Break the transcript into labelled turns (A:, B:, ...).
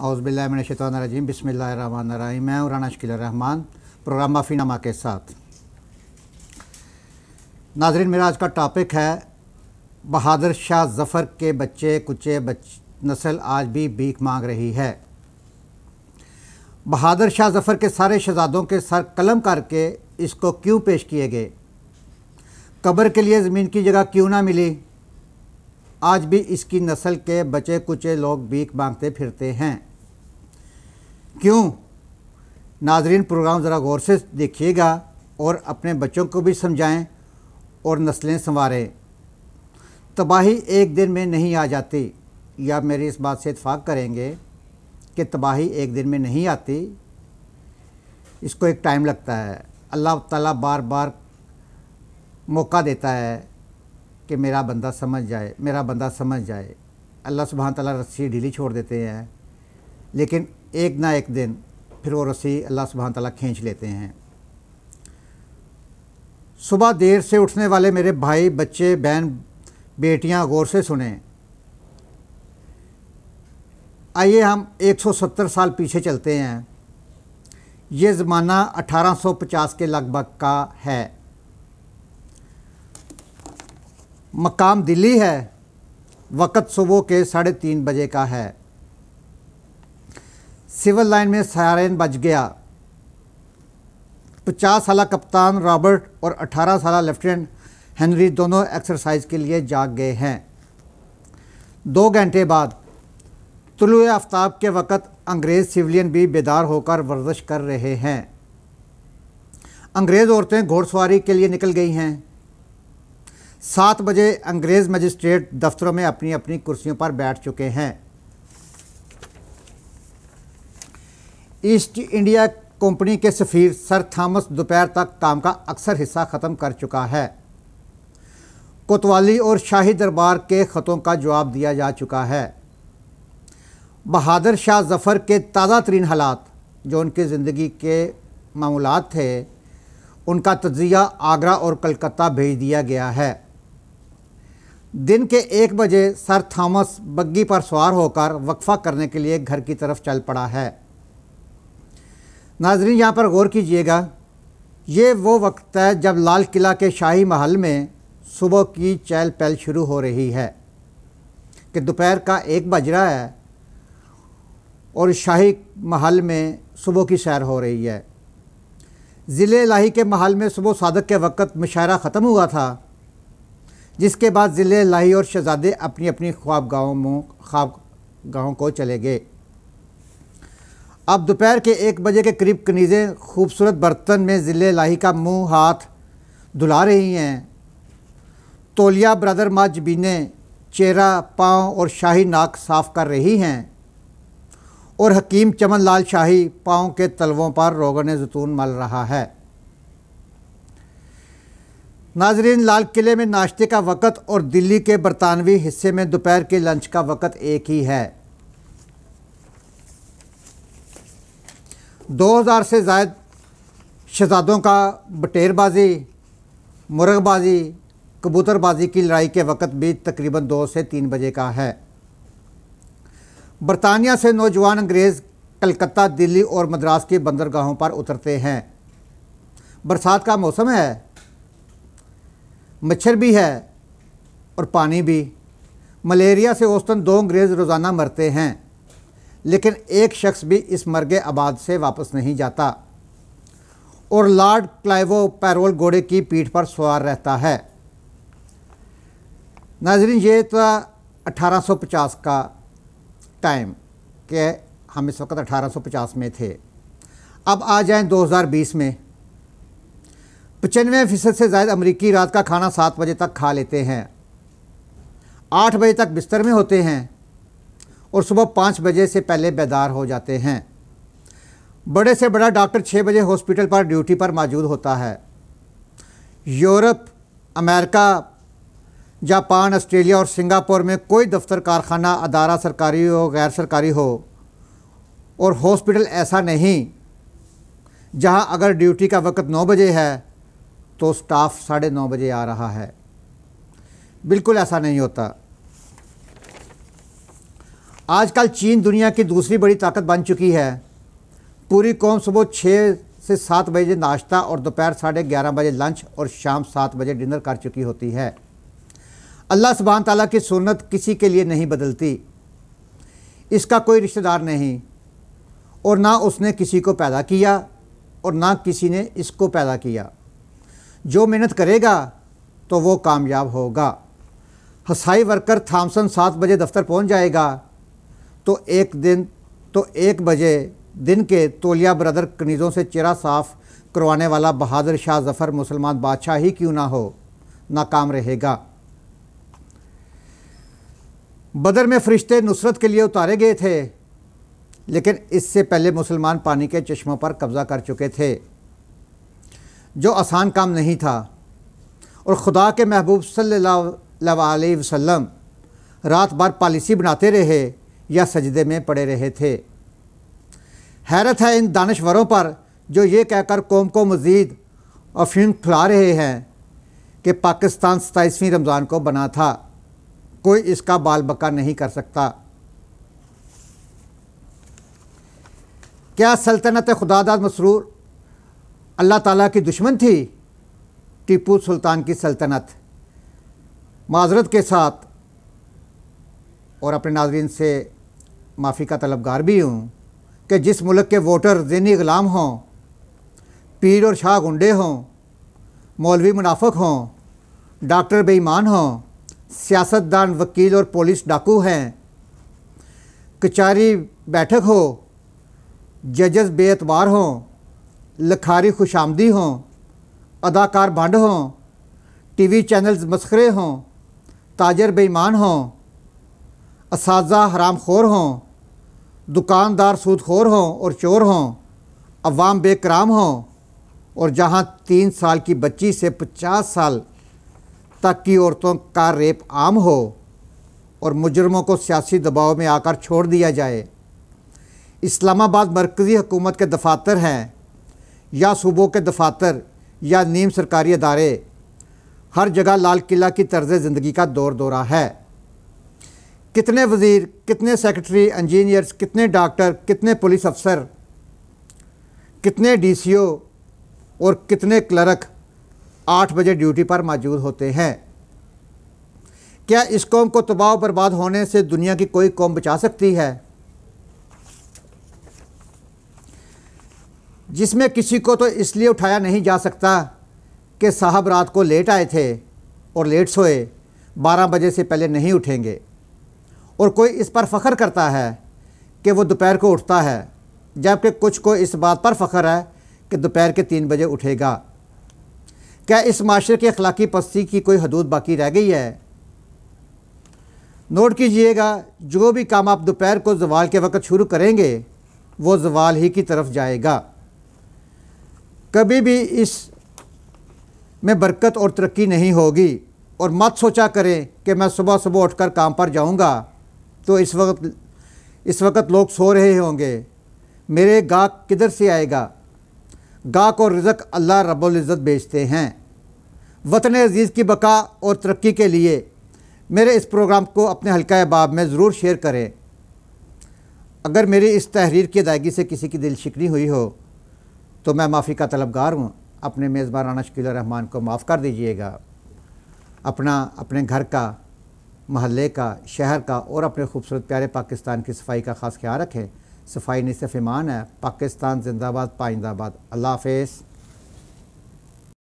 A: अउज़बिल्लाशतरजीम बसमीम मैं राना शकील रहमान प्रोग्राम माफीनामा के साथ नाजरीन मेरा आज का टॉपिक है बहादुर शाह ज़फ़र के बच्चे कुचे बच नस्ल आज भी भीख मांग रही है बहादुर शाह ज़फ़र के सारे शहजादों के सर कलम करके इसको क्यों पेश किए गए कब्र के लिए ज़मीन की जगह क्यों ना मिली आज भी इसकी नस्ल के बचे कुचे लोग बीक मांगते फिरते हैं क्यों नाजरीन प्रोग्राम ज़रा गौर से देखिएगा और अपने बच्चों को भी समझाएं और नस्लें संवारें तबाही एक दिन में नहीं आ जाती या मेरी इस बात से इतफाक़ करेंगे कि तबाही एक दिन में नहीं आती इसको एक टाइम लगता है अल्लाह ताला बार बार मौका देता है कि मेरा बंदा समझ जाए मेरा बंदा समझ जाए अल्लाह सुबह तला रस्सी ढीली छोड़ देते हैं लेकिन एक ना एक दिन फिर वो रस्सी अल्लाह सुबह तला खींच लेते हैं सुबह देर से उठने वाले मेरे भाई बच्चे बहन बेटियां गौर से सुने आइए हम 170 साल पीछे चलते हैं ये ज़माना 1850 के लगभग का है मकाम दिल्ली है वक़्त सुबह के साढ़े तीन बजे का है सिविल लाइन में सारेन बज गया पचास साल कप्तान रॉबर्ट और अठारह साल लेफ्टिनेंट हेनरी दोनों एक्सरसाइज के लिए जाग गए हैं दो घंटे बाद तुलु आफ्ताब के वक़्त अंग्रेज़ सिविलियन भी बेदार होकर वर्जिश कर रहे हैं अंग्रेज़ औरतें घोड़सवारी के लिए निकल गई हैं सात बजे अंग्रेज़ मजिस्ट्रेट दफ्तरों में अपनी अपनी कुर्सियों पर बैठ चुके हैं ईस्ट इंडिया कंपनी के सफ़ीर सर थॉमस दोपहर तक काम का अक्सर हिस्सा ख़त्म कर चुका है कोतवाली और शाही दरबार के ख़तों का जवाब दिया जा चुका है बहादुर शाह जफ़र के ताज़ा तरीन हालात जो उनकी ज़िंदगी के मामूलत थे उनका तजिया आगरा और कलकत्ता भेज दिया गया है दिन के एक बजे सर थॉमस बग्गी पर सवार होकर वक्फा करने के लिए घर की तरफ चल पड़ा है नाजरीन यहाँ पर गौर कीजिएगा ये वो वक्त है जब लाल किला के शाही महल में सुबह की चहल पहल शुरू हो रही है कि दोपहर का एक बज रहा है और शाही महल में सुबह की सैर हो रही है ज़िले लाही के महल में सुबह सादक के वक्त मुशायरा ख़त्म हुआ था जिसके बाद ज़िले लाही और शहजादे अपनी अपनी ख्वाब गाहों ख्वाब गाहों को चले गए अब दोपहर के एक बजे के करीब कनीज़ें खूबसूरत बर्तन में ज़िले लाही का मुंह हाथ धुला रही हैं तोलिया ब्रदर माँ जबीने चेहरा पाँव और शाही नाक साफ़ कर रही हैं और हकीम चमन लाल शाही पाँव के तलवों पर रोगन जतून मल रहा है नाजरीन लाल किले में नाश्ते का वक़्त और दिल्ली के बरतानवी हिस्से में दोपहर के लंच का वक़्त एक ही है 2000 से जायद शहजादों का बटेरबाजी मुर्गबाजी कबूतरबाजी की लड़ाई के वक़्त भी तकरीबन दो से तीन बजे का है बरतानिया से नौजवान अंग्रेज़ कलकत्ता दिल्ली और मद्रास की बंदरगाहों पर उतरते हैं बरसात का मौसम है मच्छर भी है और पानी भी मलेरिया से औसतन दो अंग्रेज़ रोज़ाना मरते हैं लेकिन एक शख्स भी इस मर्ग आबाद से वापस नहीं जाता और लॉर्ड क्लाइवो पैरोल घोड़े की पीठ पर सवार रहता है नाजरीन ये तो 1850 का टाइम के हम इस वक्त 1850 में थे अब आ जाएं 2020 में पचानवे फ़ीसद से ज़्यादा अमरीकी रात का खाना सात बजे तक खा लेते हैं आठ बजे तक बिस्तर में होते हैं और सुबह पाँच बजे से पहले बेदार हो जाते हैं बड़े से बड़ा डॉक्टर छः बजे हॉस्पिटल पर ड्यूटी पर मौजूद होता है यूरोप अमेरिका जापान ऑस्ट्रेलिया और सिंगापुर में कोई दफ्तर कारखाना अदारा सरकारी हो गैर सरकारी हो और हॉस्पिटल ऐसा नहीं जहां अगर ड्यूटी का वक्त नौ बजे है तो स्टाफ साढ़े नौ बजे आ रहा है बिल्कुल ऐसा नहीं होता आजकल चीन दुनिया की दूसरी बड़ी ताकत बन चुकी है पूरी कौम सुबह छः से सात बजे नाश्ता और दोपहर साढ़े ग्यारह बजे लंच और शाम सात बजे डिनर कर चुकी होती है अल्लाह सुबहान तला की सुन्नत किसी के लिए नहीं बदलती इसका कोई रिश्तेदार नहीं और ना उसने किसी को पैदा किया और ना किसी ने इसको पैदा किया जो मेहनत करेगा तो वो कामयाब होगा हसाई वर्कर थामसन सात बजे दफ्तर पहुंच जाएगा तो एक दिन तो एक बजे दिन के तोलिया ब्रदर कनीज़ों से चेहरा साफ करवाने वाला बहादुर शाह जफ़र मुसलमान बादशाह ही क्यों ना हो नाकाम रहेगा बदर में फरिश्ते नुसरत के लिए उतारे गए थे लेकिन इससे पहले मुसलमान पानी के चश्मों पर कब्ज़ा कर चुके थे जो आसान काम नहीं था और ख़ुदा के महबूब सल्लल्लाहु अलैहि वसल्लम रात भर पॉलिसी बनाते रहे या सजदे में पड़े रहे थे हैरत है इन दानश्वरों पर जो ये कहकर कौम को मज़ीद अफीम खुला रहे हैं कि पाकिस्तान सताईसवीं रमज़ान को बना था कोई इसका बाल बका नहीं कर सकता क्या सल्तनत खुदादाद मसरूर अल्लाह ताला के दुश्मन थी टीपू सुल्तान की सल्तनत माजरत के साथ और अपने नाजरन से माफ़ी का तलबगार भी हूँ कि जिस मुल्क के वोटर जैनी गुलाम हों पीर और शाह गुंडे हों मौलवी मुनाफक हों डॉक्टर बेईमान हों सियासतदान वकील और पुलिस डाकू हैं कचारी बैठक हो जजेस बेतबार हों लखारी खुशामदी हों अदाकार बंड हों टीवी चैनल्स मस्खरे हों ताजर बेईमान हों इस हरामखोर हों दुकानदार सूदखोर हों और चोर हों अवाम बेकराम हों और जहाँ तीन साल की बच्ची से पचास साल तक की औरतों का रेप आम हो और मुजरमों को सियासी दबाव में आकर छोड़ दिया जाए इस्लामाबाद मरकज़ी हुकूमत के दफातर हैं या सूबों के दफातर या नीम सरकारी अदारे हर जगह लाल किला की तर्ज ज़िंदगी का दौर दौरा है कितने वज़ीर कितने सेक्रेटरी इंजीनियर्स कितने डॉक्टर कितने पुलिस अफसर कितने डीसीओ और कितने क्लर्क आठ बजे ड्यूटी पर मौजूद होते हैं क्या इस कौम को तबाह बर्बाद होने से दुनिया की कोई कौम बचा सकती है जिसमें किसी को तो इसलिए उठाया नहीं जा सकता कि साहब रात को लेट आए थे और लेट सोए बारह बजे से पहले नहीं उठेंगे और कोई इस पर फ़ख्र करता है कि वो दोपहर को उठता है जबकि कुछ को इस बात पर फ़ख्र है कि दोपहर के तीन बजे उठेगा क्या इस माशरे की अखलाकी पस्ती की कोई हदूद बाकी रह गई है नोट कीजिएगा जो भी काम आप दोपहर को जवाल के वक्त शुरू करेंगे वो जवाल ही की तरफ जाएगा कभी भी इस में बरकत और तरक्की नहीं होगी और मत सोचा करें कि मैं सुबह सुबह उठकर काम पर जाऊंगा तो इस वक्त इस वक्त लोग सो रहे होंगे मेरे गाक किधर से आएगा गाहक और रिजक अल्लाह रब्ज़त बेचते हैं वतन अजीज़ की बका और तरक्की के लिए मेरे इस प्रोग्राम को अपने हल्का अहबाब में ज़रूर शेयर करें अगर मेरी इस तहरीर की अदायगी से किसी की दिल शिकनी हुई हो तो मैं माफ़ी का तलबगार हूँ अपने मेज़बान राना शकील रहमान को माफ़ कर दीजिएगा अपना अपने घर का महल्ले का शहर का और अपने खूबसूरत प्यारे पाकिस्तान की सफाई का ख़ास ख्याल रखें सफाई नसफ़ ईमान है पाकिस्तान जिंदाबाद पाइंदाबाद अल्लाह हाफ